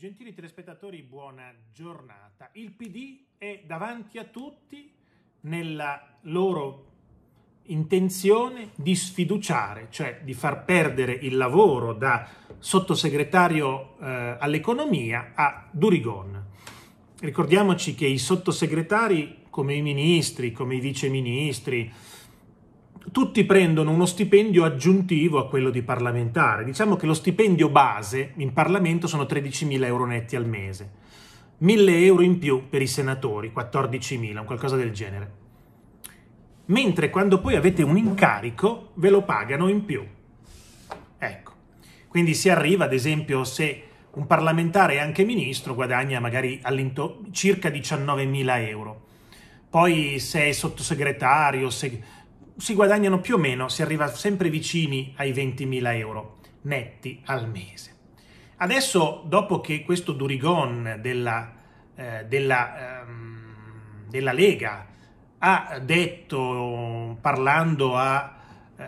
Gentili telespettatori, buona giornata. Il PD è davanti a tutti nella loro intenzione di sfiduciare, cioè di far perdere il lavoro da sottosegretario eh, all'economia a Durigon. Ricordiamoci che i sottosegretari, come i ministri, come i viceministri, tutti prendono uno stipendio aggiuntivo a quello di parlamentare. Diciamo che lo stipendio base in Parlamento sono 13.000 euro netti al mese, 1.000 euro in più per i senatori, 14.000, qualcosa del genere. Mentre quando poi avete un incarico ve lo pagano in più. Ecco, quindi si arriva ad esempio se un parlamentare è anche ministro guadagna magari circa 19.000 euro. Poi se è sottosegretario, se si guadagnano più o meno, si arriva sempre vicini ai 20.000 euro netti al mese. Adesso, dopo che questo Durigon della, eh, della, ehm, della Lega ha detto, parlando a, eh,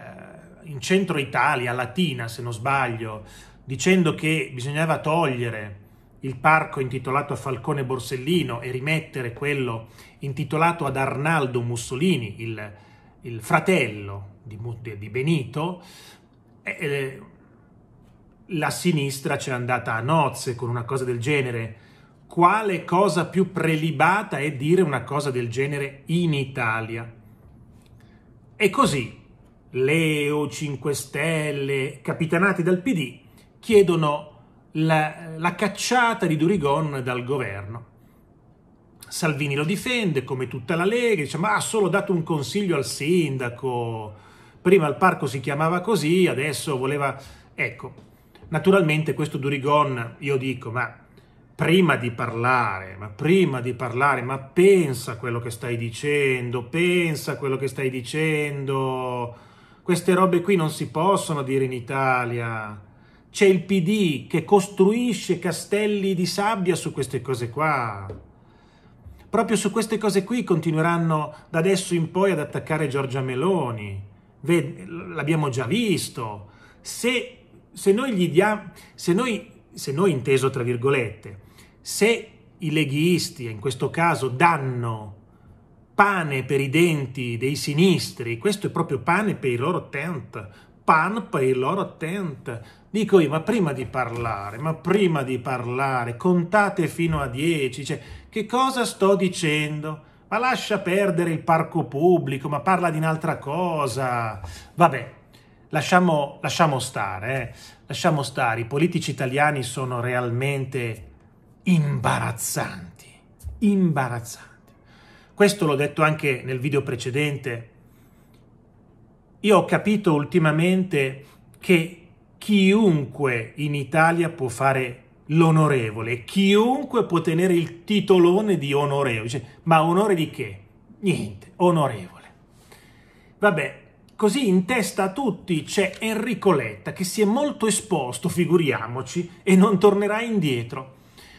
in centro Italia, Latina se non sbaglio, dicendo che bisognava togliere il parco intitolato a Falcone Borsellino e rimettere quello intitolato ad Arnaldo Mussolini, il il fratello di, di Benito, eh, eh la sinistra c'è andata a nozze con una cosa del genere. Quale cosa più prelibata è dire una cosa del genere in Italia? E così Leo, 5 Stelle, capitanati dal PD, chiedono la, la cacciata di Durigon dal governo. Salvini lo difende, come tutta la Lega, dice ma ha solo dato un consiglio al sindaco, prima il parco si chiamava così, adesso voleva... Ecco, naturalmente questo Durigon, io dico, ma prima di parlare, ma prima di parlare, ma pensa a quello che stai dicendo, pensa a quello che stai dicendo, queste robe qui non si possono dire in Italia. C'è il PD che costruisce castelli di sabbia su queste cose qua. Proprio su queste cose qui continueranno da adesso in poi ad attaccare Giorgia Meloni. l'abbiamo già visto. Se, se noi gli diamo, se noi, se noi inteso tra virgolette, se i leghisti, in questo caso, danno pane per i denti dei sinistri, questo è proprio pane per i loro tent, per il loro tent. Dico io, ma prima di parlare, ma prima di parlare, contate fino a 10, cioè, che cosa sto dicendo? Ma lascia perdere il parco pubblico, ma parla di un'altra cosa. Vabbè, lasciamo, lasciamo stare, eh. lasciamo stare. I politici italiani sono realmente imbarazzanti, imbarazzanti. Questo l'ho detto anche nel video precedente, io ho capito ultimamente che chiunque in Italia può fare l'onorevole, chiunque può tenere il titolone di onorevole, cioè, ma onore di che? Niente, onorevole. Vabbè, così in testa a tutti c'è Enrico Letta che si è molto esposto, figuriamoci, e non tornerà indietro.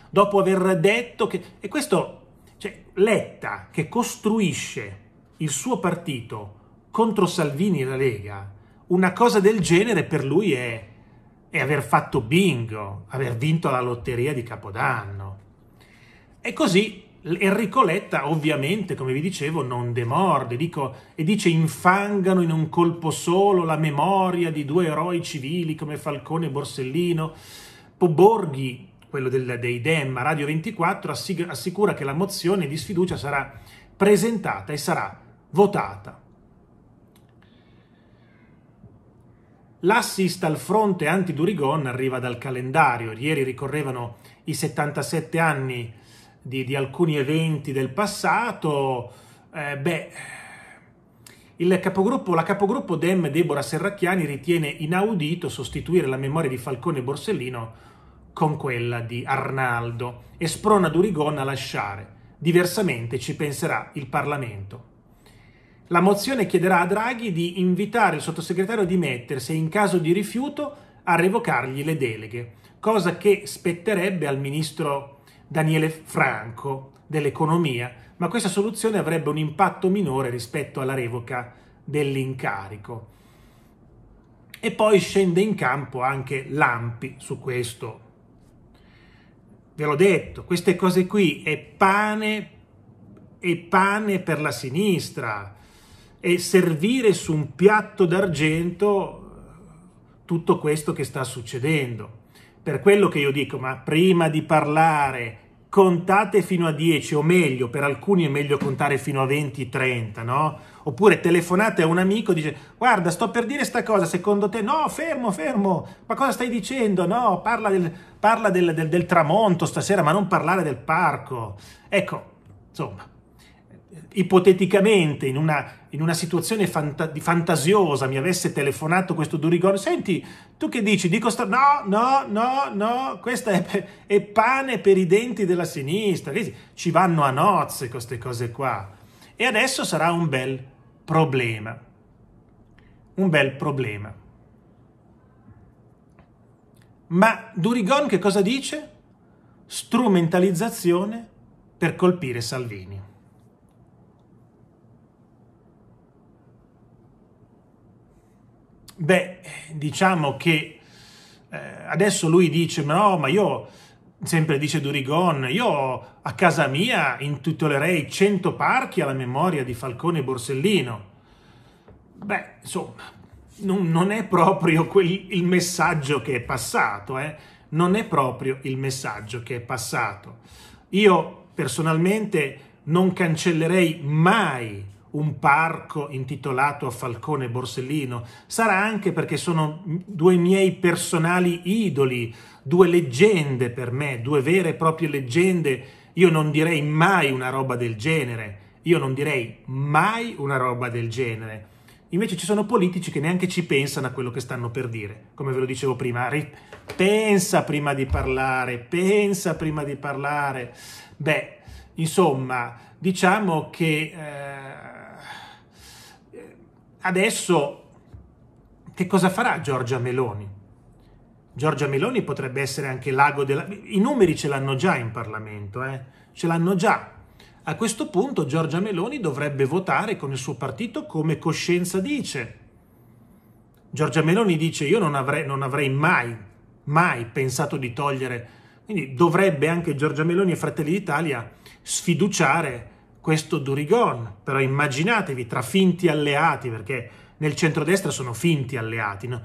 Dopo aver detto che... E questo, cioè, Letta che costruisce il suo partito contro Salvini e la Lega, una cosa del genere per lui è, è aver fatto bingo, aver vinto la lotteria di Capodanno. E così Enrico Letta, ovviamente, come vi dicevo, non demorde dico, e dice infangano in un colpo solo la memoria di due eroi civili come Falcone e Borsellino. Poborghi, quello del, dei Dem, Radio 24, assicura che la mozione di sfiducia sarà presentata e sarà votata L'assist al fronte anti-Durigon arriva dal calendario. Ieri ricorrevano i 77 anni di, di alcuni eventi del passato. Eh, beh, capogruppo, la capogruppo Dem Deborah Serracchiani ritiene inaudito sostituire la memoria di Falcone Borsellino con quella di Arnaldo e sprona Durigon a lasciare. Diversamente ci penserà il Parlamento. La mozione chiederà a Draghi di invitare il sottosegretario a dimettersi in caso di rifiuto a revocargli le deleghe, cosa che spetterebbe al ministro Daniele Franco dell'economia, ma questa soluzione avrebbe un impatto minore rispetto alla revoca dell'incarico. E poi scende in campo anche l'AMPI su questo. Ve l'ho detto, queste cose qui è pane, è pane per la sinistra e servire su un piatto d'argento tutto questo che sta succedendo. Per quello che io dico, ma prima di parlare contate fino a 10 o meglio, per alcuni è meglio contare fino a 20, 30, no? Oppure telefonate a un amico e dice guarda sto per dire sta cosa, secondo te no, fermo, fermo, ma cosa stai dicendo? No, parla del, parla del, del, del tramonto stasera, ma non parlare del parco. Ecco, insomma, ipoteticamente in una, in una situazione fanta- fantasiosa mi avesse telefonato questo Durigon, senti, tu che dici? Dico sta- no, no, no, no, questo è, pe- è pane per i denti della sinistra, ci vanno a nozze queste cose qua. E adesso sarà un bel problema, un bel problema. Ma Durigon che cosa dice? Strumentalizzazione per colpire Salvini. Beh, diciamo che eh, adesso lui dice, ma no, ma io, sempre dice Durigon, io a casa mia intitolerei 100 parchi alla memoria di Falcone e Borsellino. Beh, insomma, non, non è proprio quel, il messaggio che è passato, eh? Non è proprio il messaggio che è passato. Io personalmente non cancellerei mai un parco intitolato a Falcone e Borsellino, sarà anche perché sono due miei personali idoli, due leggende per me, due vere e proprie leggende. Io non direi mai una roba del genere, io non direi mai una roba del genere. Invece ci sono politici che neanche ci pensano a quello che stanno per dire. Come ve lo dicevo prima, pensa prima di parlare, pensa prima di parlare. Beh, insomma, diciamo che eh, Adesso che cosa farà Giorgia Meloni? Giorgia Meloni potrebbe essere anche l'ago della... I numeri ce l'hanno già in Parlamento, eh? ce l'hanno già. A questo punto Giorgia Meloni dovrebbe votare con il suo partito come coscienza dice. Giorgia Meloni dice io non avrei, non avrei mai, mai pensato di togliere... Quindi dovrebbe anche Giorgia Meloni e Fratelli d'Italia sfiduciare questo Durigon. Però immaginatevi tra finti alleati, perché nel centrodestra sono finti alleati. No?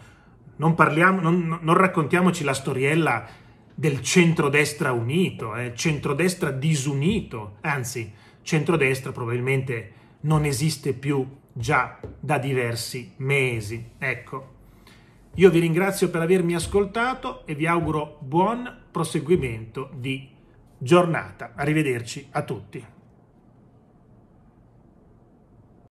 Non, parliamo, non, non, raccontiamoci la storiella del centrodestra unito, eh? centrodestra disunito, anzi, centrodestra probabilmente non esiste più già da diversi mesi. Ecco, io vi ringrazio per avermi ascoltato e vi auguro buon proseguimento di giornata. Arrivederci a tutti.